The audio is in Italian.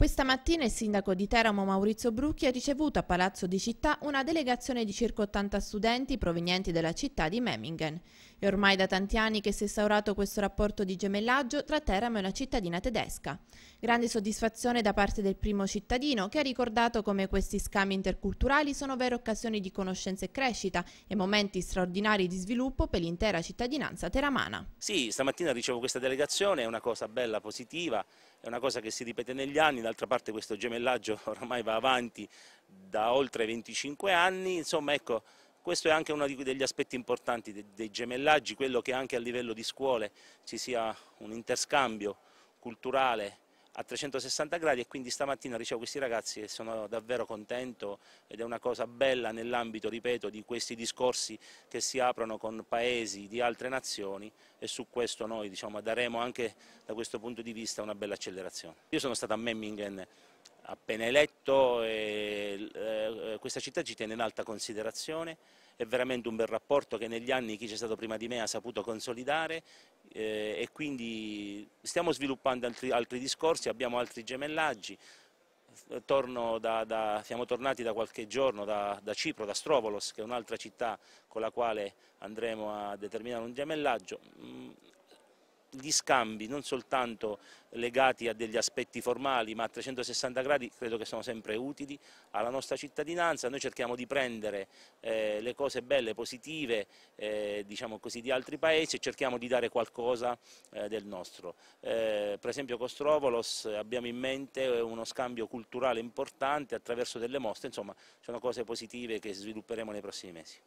Questa mattina il sindaco di Teramo Maurizio Brucchi ha ricevuto a Palazzo di Città una delegazione di circa 80 studenti provenienti dalla città di Memmingen. È ormai da tanti anni che si è instaurato questo rapporto di gemellaggio tra Teramo e una cittadina tedesca. Grande soddisfazione da parte del primo cittadino che ha ricordato come questi scambi interculturali sono vere occasioni di conoscenza e crescita e momenti straordinari di sviluppo per l'intera cittadinanza teramana. Sì, stamattina ricevo questa delegazione, è una cosa bella, positiva, è una cosa che si ripete negli anni, d'altra parte questo gemellaggio ormai va avanti da oltre 25 anni, insomma ecco questo è anche uno degli aspetti importanti dei gemellaggi, quello che anche a livello di scuole ci sia un interscambio culturale a 360 gradi e quindi stamattina ricevo questi ragazzi e sono davvero contento ed è una cosa bella nell'ambito, ripeto, di questi discorsi che si aprono con paesi di altre nazioni e su questo noi diciamo, daremo anche da questo punto di vista una bella accelerazione. Io sono stato a Memmingen appena eletto e questa città ci tiene in alta considerazione, è veramente un bel rapporto che negli anni chi c'è stato prima di me ha saputo consolidare eh, e quindi stiamo sviluppando altri, altri discorsi, abbiamo altri gemellaggi, da, da, siamo tornati da qualche giorno da, da, Cipro, da Strovolos, che è un'altra città con la quale andremo a determinare un gemellaggio. Mm, gli scambi non soltanto legati a degli aspetti formali ma a 360 gradi credo che sono sempre utili alla nostra cittadinanza, noi cerchiamo di prendere eh, le cose belle, positive eh, diciamo così, di altri paesi e cerchiamo di dare qualcosa eh, del nostro. Eh, per esempio con Strovolos abbiamo in mente eh, uno scambio culturale importante attraverso delle mostre, insomma sono cose positive che svilupperemo nei prossimi mesi.